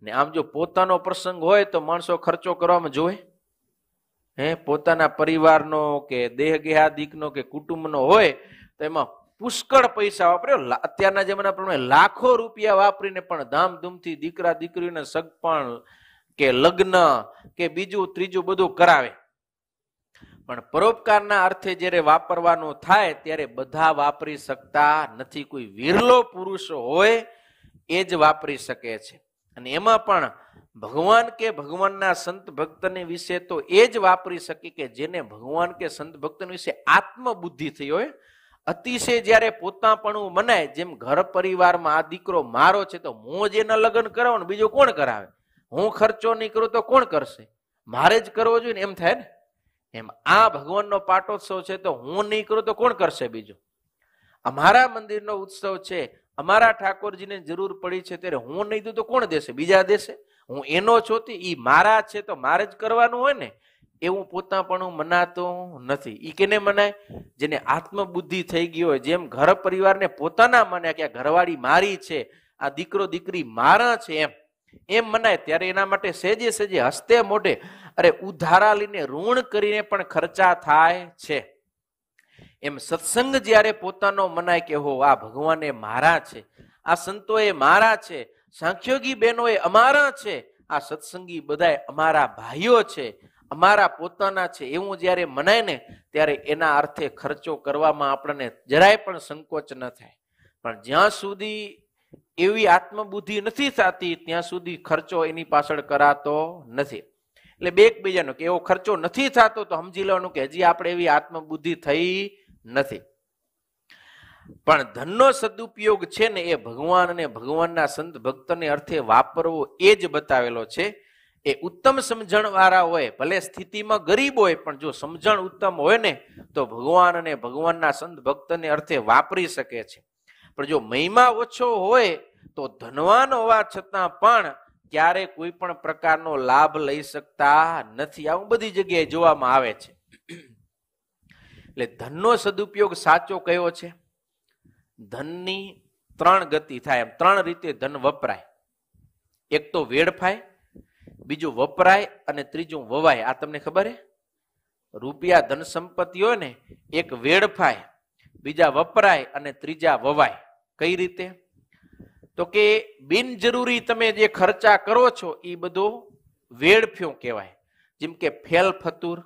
ને આમ જો પોતાનો પ્રસંગ હોય તો માણસો ખર્ચો કરવામાં જોવે હે પોતાના પરિવારનો કે દેહ ગેહાદિકનો કે કુટુંબનો હોય તો એમાં પુષ્કળ પૈસા વાપર્યો અત્યારના જમાના પ્રમાણે લાખો રૂપિયા વાપરીને પણ ધામધૂમથી દીકરા દીકરીને સગપણ કે લગ્ન કે બીજું ત્રીજું બધું કરાવે પણ પરોપકારના અર્થે જ્યારે વાપરવાનું થાય ત્યારે બધા વાપરી શકતા નથી કોઈ વિરલો પુરુષ હોય એ જ વાપરી શકે છે અને એમાં પણ ભગવાન કે ભગવાનના સંત ભક્તને વિશે તો એ જ વાપરી શકી કે જેને ભગવાન કે સંત ભક્તન વિશે આત્મબુદ્ધિ થઈ હોય અતિશય જ્યારે પોતાપણું મનાય જેમ ઘર પરિવારમાં આ દીકરો મારો છે તો હું જ એના લગ્ન કરાવો ને બીજો કોણ કરાવે હું ખર્ચો નહીં કરું તો કોણ કરશે મારે જ કરવો જોઈએ ને એમ થાય ને એમ આ ભગવાનનો પાટોત્સવ છે તો હું નહીં કરું તો કોણ કરશે બીજું અમારા મંદિરનો ઉત્સવ છે અમારા ઠાકોરજીને જરૂર પડી છે ત્યારે હું નહીં દઉં તો કોણ દેશે બીજા દેશે હું એનો છો તે એ મારા છે તો મારે જ કરવાનું હોય ને એવું પોતા પણ મનાતો નથી એ કેને મનાય જેને આત્મબુદ્ધિ થઈ ગઈ હોય જેમ ઘર પરિવારને પોતાના મને કે ઘરવાળી મારી છે આ દીકરો દીકરી મારા છે એમ એમ મનાય ત્યારે એના માટે સેજે સેજે હસ્તે મોઢે અરે ઉધારા લઈને ઋણ કરીને પણ ખર્ચા થાય છે એમ સત્સંગ જ્યારે પોતાનો મનાય કે હો આ ભગવાને મારા છે આ સંતોએ મારા છે સાંખ્યોગી બહેનોએ અમારા છે આ સત્સંગી બધાય અમારા ભાઈઓ છે અમારા પોતાના છે એવું જ્યારે મનાય ને ત્યારે એના અર્થે ખર્ચો કરવામાં આપણને જરાય પણ સંકોચ ન થાય પણ જ્યાં સુધી એવી આત્મબુદ્ધિ નથી થતી ત્યાં સુધી ખર્ચો એની પાછળ કરાતો નથી એટલે બે એકબીજાનો કે એવો ખર્ચો નથી થતો તો સમજી લેવાનું કે હજી આપણે એવી આત્મબુદ્ધિ થઈ નથી પણ ધનનો સદુપયોગ છે ને એ ભગવાન અને ભગવાનના સંત ભક્તને અર્થે વાપરવો એ જ બતાવેલો છે એ ઉત્તમ સમજણ વાળા હોય ભલે સ્થિતિમાં ગરીબ હોય પણ જો સમજણ ઉત્તમ હોય ને તો ભગવાન અને ભગવાનના સંત ભક્તને અર્થે વાપરી શકે છે પણ જો મહિમા ઓછો હોય તો ધનવાન હોવા છતાં પણ ક્યારે કોઈ પણ પ્રકારનો લાભ લઈ શકતા નથી આવું બધી જગ્યાએ જોવામાં આવે છે એટલે ધનનો સદુપયોગ સાચો કયો છે ધનની ત્રણ ગતિ થાય એમ ત્રણ રીતે ધન વપરાય એક તો વેડફાય બીજું વપરાય અને ત્રીજું વવાય આ તમને ખબર હે રૂપિયા ધન સંપત્તિ હોય ને એક વેડફાય બીજા વપરાય અને ત્રીજા વવાય કઈ રીતે તો કે બિનજરૂરી તમે જે ખર્ચા કરો છો એ બધો વેડફ્યો કહેવાય જેમ કે ફેલ ફતુર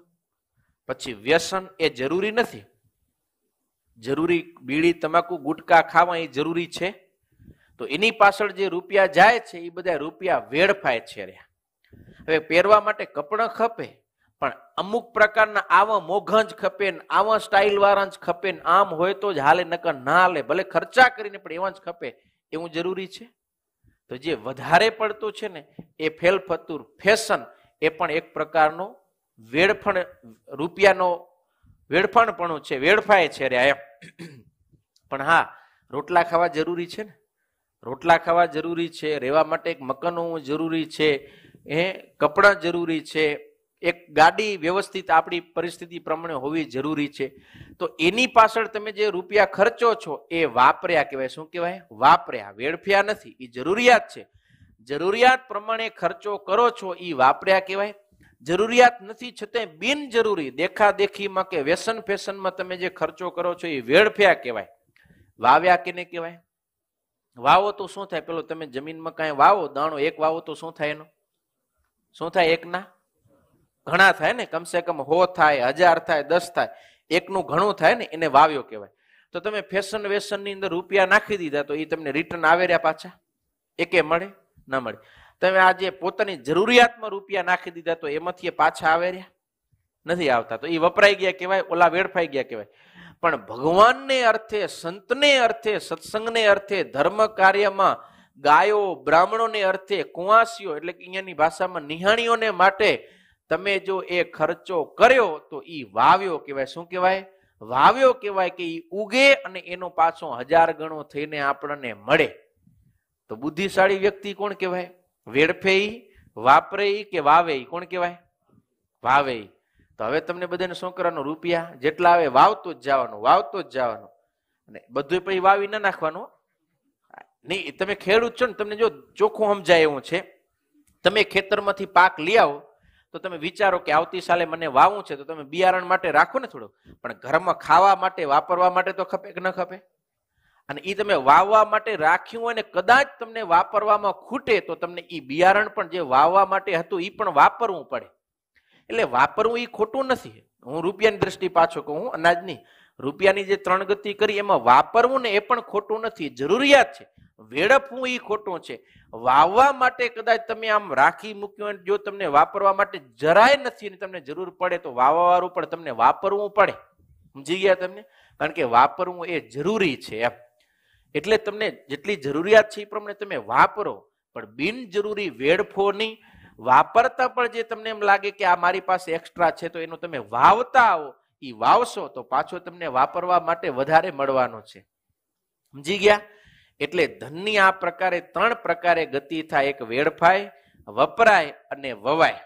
પછી વ્યસન એ જરૂરી નથી જરૂરી બીડી તમાકુ ગુટકા ખાવા એ જરૂરી છે તો એની પાછળ જે રૂપિયા જાય છે એ બધા રૂપિયા વેડફાય છે હવે પહેરવા માટે કપડાં ખપે પણ અમુક પ્રકારના આવા મોઘં જ ખપે ને આવા સ્ટાઇલ વાળા જ ખપે ને આમ હોય તો જ હાલે નકર ના હાલે ભલે ખર્ચા કરીને પણ એવા જ ખપે એવું જરૂરી છે તો જે વધારે પડતું છે ને એ ફેલ ફતુર ફેશન એ પણ એક પ્રકારનો વેડફણ રૂપિયાનો વેડફાણપણું છે વેડફાય છે રે એમ પણ હા રોટલા ખાવા જરૂરી છે ને રોટલા ખાવા જરૂરી છે રહેવા માટે એક મકાન હોવું જરૂરી છે એ કપડાં જરૂરી છે એક ગાડી વ્યવસ્થિત આપણી પરિસ્થિતિ પ્રમાણે હોવી જરૂરી છે તો એની પાછળ તમે જે રૂપિયા ખર્ચો છો એ વાપર્યા કહેવાય શું કહેવાય વાપર્યા વેડફ્યા નથી એ જરૂરિયાત છે જરૂરિયાત પ્રમાણે ખર્ચો કરો છો એ વાપર્યા કહેવાય જરૂરિયાત નથી છતાં બિનજરૂરી દેખાદેખીમાં કે વ્યસન ફેશનમાં તમે જે ખર્ચો કરો છો એ વેડફ્યા કહેવાય વાવ્યા કેને કહેવાય વાવો તો શું થાય પેલો તમે જમીનમાં કાંઈ વાવો દાણો એક વાવો તો શું થાય એનો શું થાય એકના ઘણા થાય ને કમસે કમ હો થાય હજાર થાય દસ થાય એકનું ઘણું થાય ને એને વાવ્યો કહેવાય તો તમે ફેશન વેસનની અંદર રૂપિયા નાખી દીધા તો એ તમને રિટર્ન આવે રહ્યા પાછા એકે મળે ના મળે તમે આજે પોતાની જરૂરિયાતમાં રૂપિયા નાખી દીધા તો એમાંથી એ પાછા આવે નથી આવતા તો એ વપરાઈ ગયા કહેવાય ઓલા વેડફાઈ ગયા કહેવાય પણ ભગવાનને અર્થે સંતને અર્થે સત્સંગને અર્થે ધર્મ કાર્યમાં ગાયો બ્રાહ્મણોને અર્થે કુવાસીઓ એટલે કે અહીંયાની ભાષામાં નિહાણીઓને માટે તમે જો એ ખર્ચો કર્યો તો એ વાવ્યો કહેવાય શું કહેવાય વાવ્યો કહેવાય કે એ ઉગે અને એનો પાછો હજાર ગણો થઈને આપણને મળે તો બુદ્ધિશાળી વ્યક્તિ કોણ કહેવાય વેડફેઈ વાપરેઈ કે વાવેઈ કોણ કહેવાય વાવેઈ તો હવે તમને બધાને શું કરવાનું રૂપિયા જેટલા આવે વાવતો જ જવાનું વાવતો જ જવાનું અને બધું પછી વાવી ના નાખવાનું નહીં તમે ખેડૂત છો ને તમને જો ચોખ્ખું સમજાય એવું છે તમે ખેતરમાંથી પાક લઈ આવો તો તમે વિચારો કે આવતી સાલે મને વાવું છે તો તમે બિયારણ માટે રાખો ને થોડું પણ ઘરમાં ખાવા માટે વાપરવા માટે તો ખપે કે ન ખપે અને એ તમે વાવવા માટે રાખ્યું હોય ને કદાચ તમને વાપરવામાં ખૂટે તો તમને એ બિયારણ પણ જે વાવવા માટે હતું એ પણ વાપરવું પડે એટલે વાપરવું એ ખોટું નથી હું રૂપિયાની દ્રષ્ટિ પાછો કહું હું અનાજની રૂપિયાની જે ત્રણ ગતિ કરી એમાં વાપરવું ને એ પણ ખોટું નથી જરૂરિયાત છે વેડફવું એ ખોટું છે વાવવા માટે કદાચ તમે આમ રાખી મૂક્યું જો તમને વાપરવા માટે જરાય નથી ને તમને જરૂર પડે તો વાવવા વાળું પણ તમને વાપરવું પડે સમજી ગયા તમને કારણ કે વાપરવું એ જરૂરી છે એમ એટલે તમને જેટલી જરૂરિયાત છે એ પ્રમાણે તમે વાપરો પણ બિનજરૂરી વેડફો નહીં વાપરતા પણ જે તમને એમ લાગે કે આ મારી પાસે એક્સ્ટ્રા છે તો એનો તમે વાવતા આવો એ વાવશો તો પાછો તમને વાપરવા માટે વધારે મળવાનો છે સમજી ગયા એટલે ધનની આ પ્રકારે ત્રણ પ્રકારે ગતિ થાય એક વેડફાય વપરાય અને વવાય